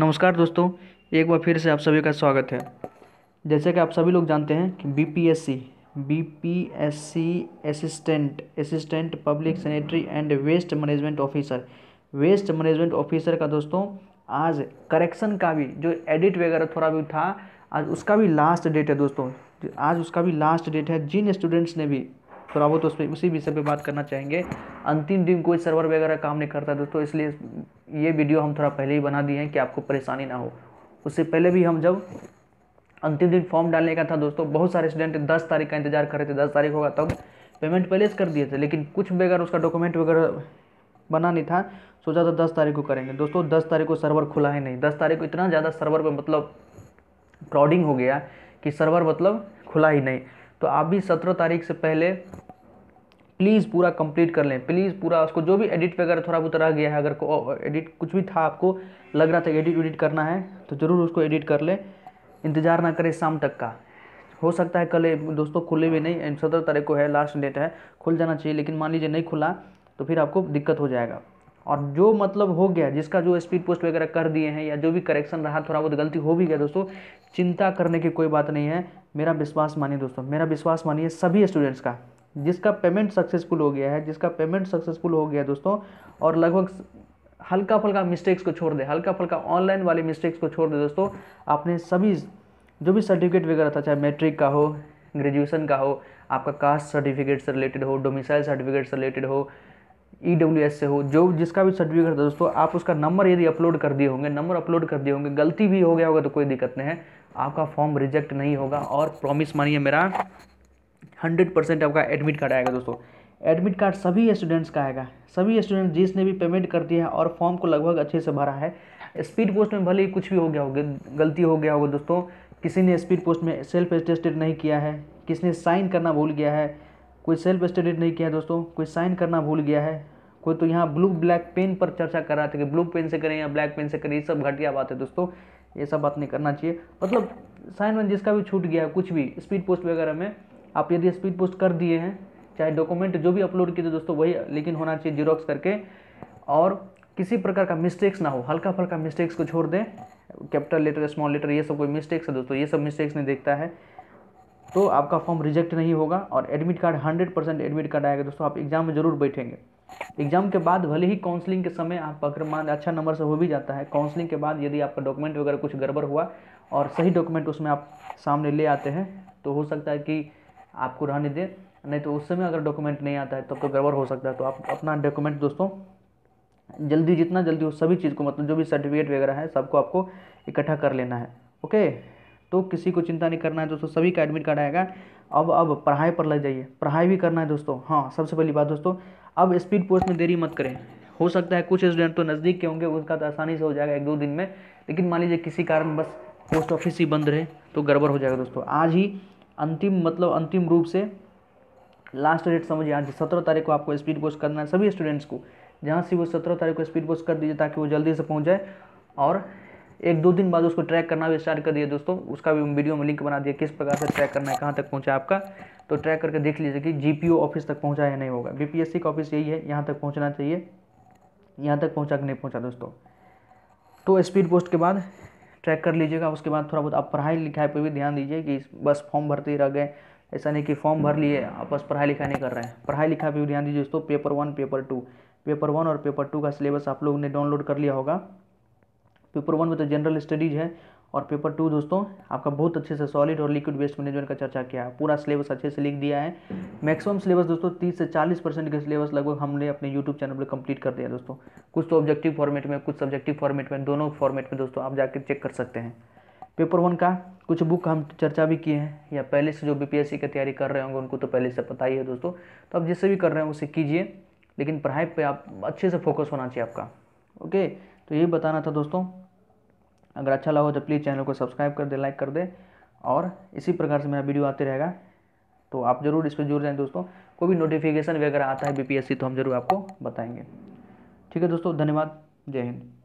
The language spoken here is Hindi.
नमस्कार दोस्तों एक बार फिर से आप सभी का स्वागत है जैसे कि आप सभी लोग जानते हैं कि B B P P S C S C assistant assistant public sanitary and waste management officer waste management officer का दोस्तों आज करेक्शन का भी जो एडिट वगैरह थोड़ा भी था आज उसका भी लास्ट डेट है दोस्तों आज उसका भी लास्ट डेट है जिन स्टूडेंट्स ने भी थोड़ा बहुत उस पर उसी विषय पर बात करना चाहेंगे अंतिम दिन कोई सर्वर वगैरह काम नहीं करता दोस्तों इसलिए ये वीडियो हम थोड़ा पहले ही बना दिए हैं कि आपको परेशानी ना हो उससे पहले भी हम जब अंतिम दिन फॉर्म डालने का था दोस्तों बहुत सारे स्टूडेंट दस तारीख का इंतजार कर रहे थे दस तारीख होगा तब पेमेंट पहले से कर दिए थे लेकिन कुछ बगैर उसका डॉक्यूमेंट वगैरह बना नहीं था सोचा था दस तारीख को करेंगे दोस्तों दस तारीख को सर्वर खुला ही नहीं दस तारीख को इतना ज़्यादा सर्वर पर मतलब क्राउडिंग हो गया कि सर्वर मतलब खुला ही नहीं तो आप भी सत्रह तारीख से पहले प्लीज़ पूरा कंप्लीट कर लें प्लीज़ पूरा उसको जो भी एडिट वगैरह थोड़ा बहुत रह गया है अगर एडिट कुछ भी था आपको लग रहा था एडिट उडिट करना है तो ज़रूर उसको एडिट कर लें इंतज़ार ना करें शाम तक का हो सकता है कल दोस्तों खुले भी नहीं सत्रह तारीख को है लास्ट डेट है खुल जाना चाहिए लेकिन मान लीजिए नहीं खुला तो फिर आपको दिक्कत हो जाएगा और जो मतलब हो गया जिसका जो स्पीड पोस्ट वगैरह कर दिए हैं या जो भी करेक्शन रहा थोड़ा बहुत गलती हो भी गया दोस्तों चिंता करने की कोई बात नहीं है मेरा विश्वास मानिए दोस्तों मेरा विश्वास मानिए सभी स्टूडेंट्स का जिसका पेमेंट सक्सेसफुल हो गया है जिसका पेमेंट सक्सेसफुल हो गया है दोस्तों और लगभग हल्का फुल्का मिस्टेक्स को छोड़ दे हल्का फुल्का ऑनलाइन वाले मिस्टेक्स को छोड़ दे दोस्तों आपने सभी जो भी सर्टिफिकेट वगैरह था चाहे मैट्रिक का हो ग्रेजुएशन का हो आपका कास्ट सर्टिफिकेट से रिलेटेड हो डोमिसाइल सर्टिफिकेट से रिलेटेड हो ई e से हो जो जिसका भी सर्टिफिकेट था दोस्तों आप उसका नंबर यदि अपलोड कर दिए होंगे नंबर अपलोड कर दिए होंगे गलती भी हो गया होगा तो कोई दिक्कत नहीं है आपका फॉर्म रिजेक्ट नहीं होगा और प्रॉमिस मानिए मेरा हंड्रेड परसेंट आपका एडमिट कार्ड आएगा दोस्तों एडमिट कार्ड सभी स्टूडेंट्स का आएगा सभी स्टूडेंट जिसने भी पेमेंट कर दिया है और फॉर्म को लगभग अच्छे से भरा है स्पीड पोस्ट में भले ही कुछ भी हो गया होगा गलती हो गया होगा दोस्तों किसी ने स्पीड पोस्ट में सेल्फ अटेस्टेड नहीं किया है किसी ने साइन करना भूल गया है कोई सेल्फ अटेस्टेड नहीं किया है दोस्तों कोई साइन करना भूल गया है कोई तो यहाँ ब्लू ब्लैक पेन पर चर्चा कर रहा था कि ब्लू पेन से करें या ब्लैक पेन से करें ये सब घटिया बात है दोस्तों ये सब बात नहीं करना चाहिए मतलब साइन वन जिसका भी छूट गया कुछ भी स्पीड पोस्ट वगैरह में आप यदि स्पीड पोस्ट कर दिए हैं चाहे डॉक्यूमेंट जो भी अपलोड किए थे दोस्तों वही लेकिन होना चाहिए जीरोक्स करके और किसी प्रकार का मिस्टेक्स ना हो हल्का फल्का मिस्टेक्स को छोड़ दें कैपिटल लेटर स्मॉल लेटर ये सब कोई मिस्टेक्स है दोस्तों ये सब मिस्टेक्स नहीं देखता है तो आपका फॉर्म रिजेक्ट नहीं होगा और admit card hundred percent admit card आएगा दोस्तों आप एग्जाम में जरूर बैठेंगे एग्जाम के बाद भले ही काउंसलिंग के समय आप अगर मान अच्छा नंबर से हो भी जाता है काउंसलिंग के बाद यदि आपका डॉक्यूमेंट वगैरह कुछ गड़बड़ हुआ और सही डॉक्यूमेंट उसमें आप सामने ले आते हैं तो हो सकता है कि आपको रहने दे नहीं तो उस समय अगर डॉक्यूमेंट नहीं आता है तब तो गड़बड़ हो सकता है तो आप अपना डॉक्यूमेंट दोस्तों जल्दी जितना जल्दी हो सभी चीज़ को मतलब जो भी सर्टिफिकेट वगैरह है सबको आपको इकट्ठा कर लेना है ओके तो किसी को चिंता नहीं करना है दोस्तों सभी का एडमिट कार्ड आएगा अब अब पढ़ाई पर लग जाइए पढ़ाई भी करना है दोस्तों हाँ सबसे पहली बात दोस्तों अब स्पीड पोस्ट में देरी मत करें हो सकता है कुछ स्टूडेंट तो नज़दीक के होंगे उसका तो आसानी से हो जाएगा एक दो दिन में लेकिन मान लीजिए किसी कारण बस पोस्ट ऑफिस ही बंद रहे तो गड़बड़ हो जाएगा दोस्तों आज ही अंतिम मतलब अंतिम रूप से लास्ट डेट समझिए आज सत्रह तारीख को आपको स्पीड पोस्ट करना है सभी स्टूडेंट्स को जहाँ से वो सत्रह तारीख को स्पीड पोस्ट कर दीजिए ताकि वो जल्दी से पहुँच जाए और एक दो दिन बाद उसको ट्रैक करना भी स्टार्ट कर दिए दोस्तों उसका भी वीडियो में लिंक बना दिया किस प्रकार से ट्रैक करना है कहाँ तक पहुँचा आपका तो ट्रैक करके देख लीजिए कि जी ऑफिस तक पहुँचा या नहीं होगा बी का ऑफिस यही है यहाँ तक पहुँचना चाहिए यहाँ तक पहुँचा कि नहीं पहुँचा दोस्तों तो स्पीड पोस्ट के बाद ट्रैक कर लीजिएगा उसके बाद थोड़ा बहुत आप पढ़ाई लिखाई पर भी ध्यान दीजिए कि बस फॉर्म भरते रह गए ऐसा नहीं कि फॉर्म भर लिए आप बस पढ़ाई लिखाई नहीं कर रहे हैं पढ़ाई लिखाई पर भी ध्यान दीजिए दोस्तों paper one paper two paper one और पेपर टू का सिलेबस आप लोगों ने डाउनलोड कर लिया होगा पेपर वन में तो जनरल स्टडीज़ है और पेपर टू दोस्तों आपका बहुत अच्छे से सॉलिड और लिक्विड वेस्ट मैनेजमेंट का चर्चा किया है पूरा सिलेबस अच्छे से लिख दिया है मैक्सिमम सिलेबस दोस्तों तीस से चालीस परसेंट का सिलेबस लगभग हमने अपने यूट्यूब चैनल पर कंप्लीट कर दिया दोस्तों कुछ तो ऑब्जेक्टिव फॉर्मेट में कुछ सब्जेक्टिव फॉर्मेट में दोनों फॉर्मेट में दोस्तों आप जाकर चेक कर सकते हैं पेपर वन का कुछ बुक हम चर्चा भी किए हैं या पहले से जो बीपीएससी की तैयारी कर रहे होंगे उनको तो पहले से पता ही है दोस्तों तो आप जिससे भी कर रहे हैं उसे कीजिए लेकिन पढ़ाई पर आप अच्छे से फोकस होना चाहिए आपका ओके तो यही बताना था दोस्तों अगर अच्छा लगा हो तो प्लीज़ चैनल को सब्सक्राइब कर दे लाइक कर दे और इसी प्रकार से मेरा वीडियो आते रहेगा तो आप ज़रूर इस पर जुड़ जाएँ दोस्तों कोई भी नोटिफिकेशन वगैरह आता है बीपीएससी तो हम ज़रूर आपको बताएंगे ठीक है दोस्तों धन्यवाद जय हिंद